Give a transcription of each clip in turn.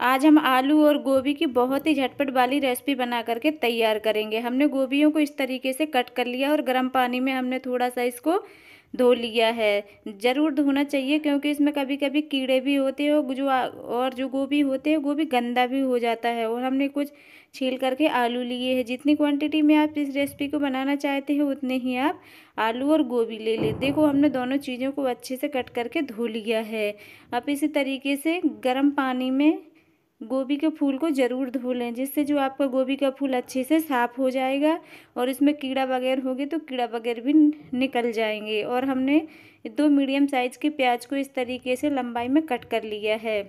आज हम आलू और गोभी की बहुत ही झटपट वाली रेसिपी बना करके तैयार करेंगे हमने गोभियों को इस तरीके से कट कर लिया और गर्म पानी में हमने थोड़ा सा इसको धो लिया है ज़रूर धोना चाहिए क्योंकि इसमें कभी कभी कीड़े भी होते हैं जो और जो गोभी होते हैं गोभी गंदा भी हो जाता है और हमने कुछ छील करके आलू लिए हैं जितनी क्वांटिटी में आप इस रेसिपी को बनाना चाहते हैं उतने ही आप आलू और गोभी ले लें देखो हमने दोनों चीज़ों को अच्छे से कट करके धो लिया है आप इसी तरीके से गर्म पानी में गोभी के फूल को ज़रूर धो लें जिससे जो आपका गोभी का फूल अच्छे से साफ़ हो जाएगा और इसमें कीड़ा वगैरह होगी तो कीड़ा वगैरह भी निकल जाएंगे और हमने दो मीडियम साइज़ के प्याज को इस तरीके से लंबाई में कट कर लिया है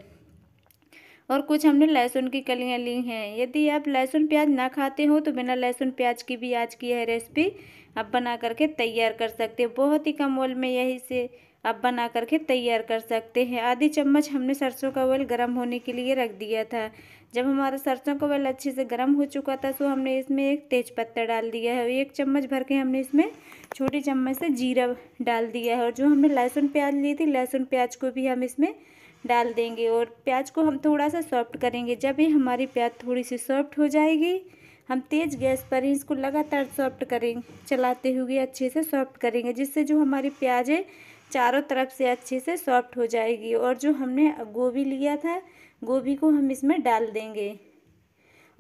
और कुछ हमने लहसुन की कलियाँ ली हैं यदि आप लहसुन प्याज ना खाते हो तो बिना लहसुन प्याज की भी आज की यह रेसिपी आप बना करके तैयार कर सकते हो बहुत ही कम ऑयल में यही से आप बना करके तैयार कर सकते हैं आधी चम्मच हमने सरसों का ऑयल गर्म होने के लिए रख दिया था जब हमारा सरसों का ऑयल अच्छे से गर्म हो चुका था तो हमने इसमें एक तेज पत्ता डाल दिया है एक चम्मच भर के हमने इसमें छोटी चम्मच से जीरा डाल दिया है और जो हमने लहसुन प्याज ली थी लहसुन प्याज को भी हम इसमें डाल देंगे और प्याज को हम थोड़ा सा सॉफ्ट करेंगे जब ये हमारी प्याज थोड़ी सी सॉफ्ट हो जाएगी हम तेज़ गैस पर ही इसको लगातार सॉफ्ट करेंगे चलाते हुए अच्छे से सॉफ्ट करेंगे जिससे जो हमारी प्याज है चारों तरफ से अच्छे से सॉफ्ट हो जाएगी और जो हमने गोभी लिया था गोभी को हम इसमें डाल देंगे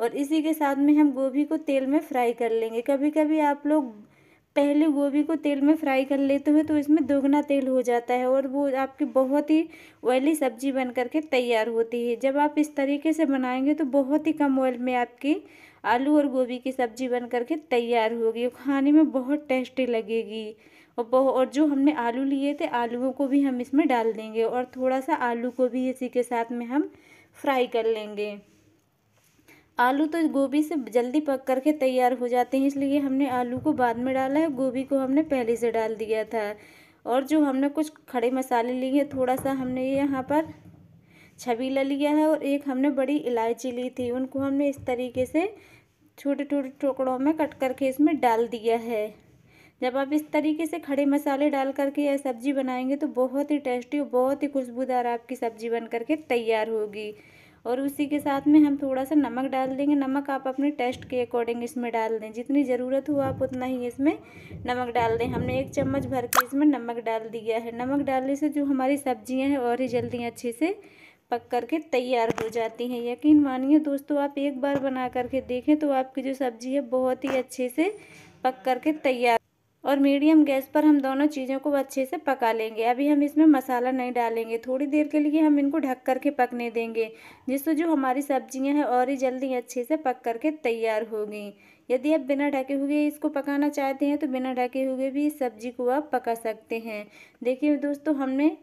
और इसी के साथ में हम गोभी को तेल में फ्राई कर लेंगे कभी कभी आप लोग पहले गोभी को तेल में फ्राई कर लेते हैं तो इसमें दोगुना तेल हो जाता है और वो आपकी बहुत ही ऑयली सब्जी बन करके तैयार होती है जब आप इस तरीके से बनाएंगे तो बहुत ही कम ऑयल में आपकी आलू और गोभी की सब्जी बन करके तैयार होगी खाने में बहुत टेस्टी लगेगी और बहुत और जो हमने आलू लिए थे आलूओं को भी हम इसमें डाल देंगे और थोड़ा सा आलू को भी इसी के साथ में हम फ्राई कर लेंगे आलू तो गोभी से जल्दी पक करके तैयार हो जाते हैं इसलिए हमने आलू को बाद में डाला है गोभी को हमने पहले से डाल दिया था और जो हमने कुछ खड़े मसाले लिए हैं थोड़ा सा हमने ये यहाँ पर छबीला लिया है और एक हमने बड़ी इलायची ली थी उनको हमने इस तरीके से छोटे छोटे टुकड़ों में कट करके इसमें डाल दिया है जब आप इस तरीके से खड़े मसाले डाल करके यह सब्ज़ी बनाएंगे तो बहुत ही टेस्टी और बहुत ही खुशबूदार आपकी सब्ज़ी बन करके तैयार होगी और उसी के साथ में हम थोड़ा सा नमक डाल देंगे नमक आप अपने टेस्ट के अकॉर्डिंग इसमें डाल दें जितनी ज़रूरत हो आप उतना ही इसमें नमक डाल दें हमने एक चम्मच भर के इसमें नमक डाल दिया है नमक डालने से जो हमारी सब्जियाँ हैं और ही जल्दी अच्छे से पक करके तैयार हो जाती हैं यकीन मानिए दोस्तों आप एक बार बना करके देखें तो आपकी जो सब्ज़ी है बहुत ही अच्छे से पक करके तैयार और मीडियम गैस पर हम दोनों चीज़ों को अच्छे से पका लेंगे अभी हम इसमें मसाला नहीं डालेंगे थोड़ी देर के लिए हम इनको ढक कर के पकने देंगे जिससे जो हमारी सब्जियां हैं और ही जल्दी अच्छे से पक कर के तैयार होगी यदि आप बिना ढके हुए इसको पकाना चाहते हैं तो बिना ढके हुए भी इस सब्जी को आप पका सकते हैं देखिए दोस्तों हमने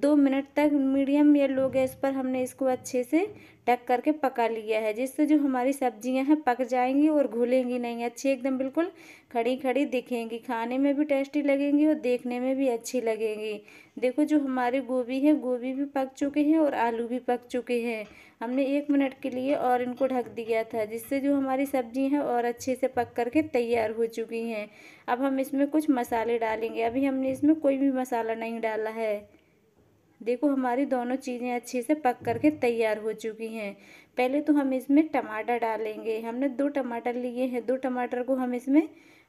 दो मिनट तक मीडियम या लो गैस पर हमने इसको अच्छे से ढक करके पका लिया है जिससे जो हमारी सब्जियां हैं पक जाएंगी और घुलेंगी नहीं अच्छी एकदम बिल्कुल खड़ी खड़ी दिखेंगी खाने में भी टेस्टी लगेंगी और देखने में भी अच्छी लगेंगी देखो जो हमारे गोभी है गोभी भी पक चुके हैं और आलू भी पक चुके हैं हमने एक मिनट के लिए और इनको ढक दिया था जिससे जो हमारी सब्जी हैं और अच्छे से पक करके तैयार हो चुकी हैं अब हम इसमें कुछ मसाले डालेंगे अभी हमने इसमें कोई भी मसाला नहीं डाला है देखो हमारी दोनों चीज़ें अच्छे से पक करके तैयार हो चुकी हैं पहले तो हम इसमें टमाटर डालेंगे हमने दो टमाटर लिए हैं दो टमाटर को हम इसमें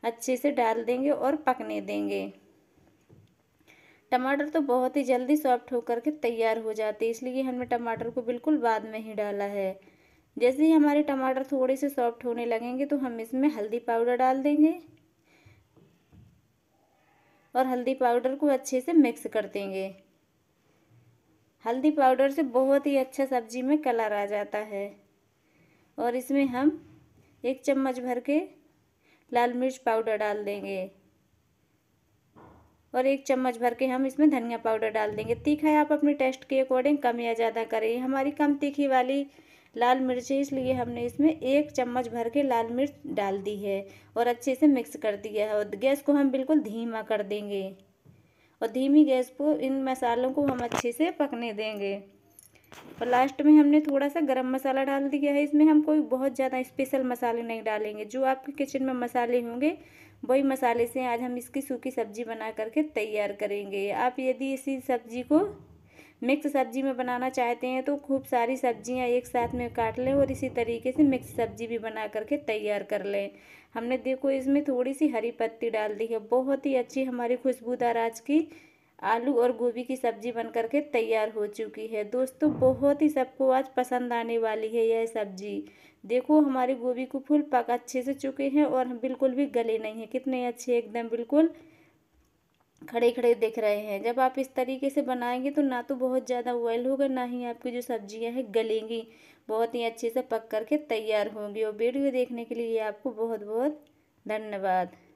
अच्छे से डाल देंगे और पकने देंगे टमाटर तो बहुत ही जल्दी सॉफ्ट होकर के तैयार हो जाते हैं इसलिए हमने टमाटर को बिल्कुल बाद में ही डाला है जैसे ही हमारे टमाटर थोड़े से सॉफ्ट होने लगेंगे तो हम इसमें हल्दी पाउडर डाल देंगे और हल्दी पाउडर को अच्छे से मिक्स कर देंगे हल्दी पाउडर से बहुत ही अच्छा सब्जी में कलर आ जाता है और इसमें हम एक चम्मच भर के लाल मिर्च पाउडर डाल देंगे और एक चम्मच भर के हम इसमें धनिया पाउडर डाल देंगे तीखा आप अपने टेस्ट के अकॉर्डिंग कम या ज़्यादा करें हमारी कम तीखी वाली लाल मिर्च है इसलिए हमने इसमें एक चम्मच भर के लाल मिर्च डाल दी है और अच्छे से मिक्स कर दिया है और गैस को हम बिल्कुल धीमा कर देंगे और धीमी गैस पर इन मसालों को हम अच्छे से पकने देंगे और लास्ट में हमने थोड़ा सा गरम मसाला डाल दिया है इसमें हम कोई बहुत ज़्यादा स्पेशल मसाले नहीं डालेंगे जो आपके किचन में मसाले होंगे वही मसाले से आज हम इसकी सूखी सब्ज़ी बना करके तैयार करेंगे आप यदि इसी सब्ज़ी को मिक्स सब्जी में बनाना चाहते हैं तो खूब सारी सब्जियां एक साथ में काट लें और इसी तरीके से मिक्स सब्जी भी बना करके तैयार कर लें हमने देखो इसमें थोड़ी सी हरी पत्ती डाल दी है बहुत ही अच्छी हमारी खुशबूदार आज की आलू और गोभी की सब्जी बन करके तैयार हो चुकी है दोस्तों बहुत ही सबको आज पसंद आने वाली है यह सब्जी देखो हमारी गोभी को फुल पक अच्छे से चुके हैं और बिल्कुल भी गले नहीं है कितने अच्छे एकदम बिल्कुल खड़े खड़े दिख रहे हैं जब आप इस तरीके से बनाएंगे तो ना तो बहुत ज़्यादा ऑयल होगा ना ही आपकी जो सब्जियां हैं गलेंगी बहुत ही अच्छे से पक करके तैयार होंगी और वीडियो देखने के लिए आपको बहुत बहुत धन्यवाद